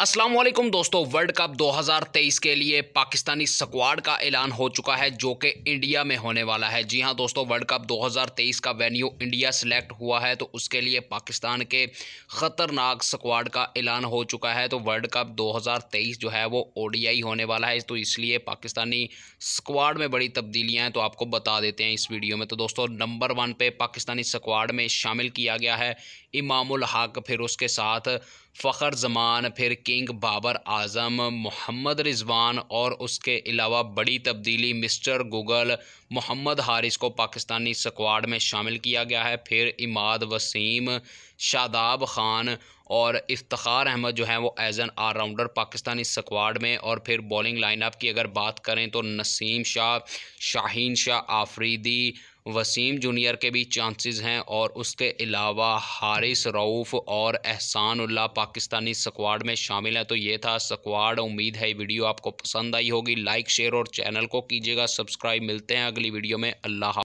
असलम दोस्तों world cup 2023 के लिए पाकिस्तानी स्क्वाड का ऐलान हो चुका है जो कि इंडिया में होने वाला है जी हां दोस्तों वर्ल्ड कप 2023 का वेन्यू इंडिया सेलेक्ट हुआ है तो उसके लिए पाकिस्तान के ख़तरनाक स्क्वाड का ऐलान हो चुका है तो वर्ल्ड कप 2023 जो है वो ओडीआई होने वाला है तो इसलिए पाकिस्तानी स्क्वाड में बड़ी तब्दीलियाँ हैं तो आपको बता देते हैं इस वीडियो में तो दोस्तों नंबर वन पे पाकिस्तानी स्क्वाड में शामिल किया गया है इमामुल हक फिर उसके साथ फ़खर जमान फिर किंग बाबर आजम मोहम्मद रिजवान और उसके अलावा बड़ी तब्दीली मिस्टर गूगल मोहम्मद हारिस को पाकिस्तानी स्क्वाड में शामिल किया गया है फिर इमाद वसीम शादाब खान और इफ्तार अहमद जो हैं वो as an rounder Pakistani squad में और फिर बॉलिंग लाइनअप की अगर बात करें तो नसीम शाह शाहीन शाह आफरीदी वसीम जूनियर के भी चांसेस हैं और उसके अलावा हारिस रऊफ़ और एहसान उल्ला पाकिस्तानी स्क्वाड में शामिल हैं तो ये था स्क्वाड उम्मीद है वीडियो आपको पसंद आई होगी लाइक शेयर और चैनल को कीजिएगा सब्सक्राइब मिलते हैं अगली वीडियो में अल्लाह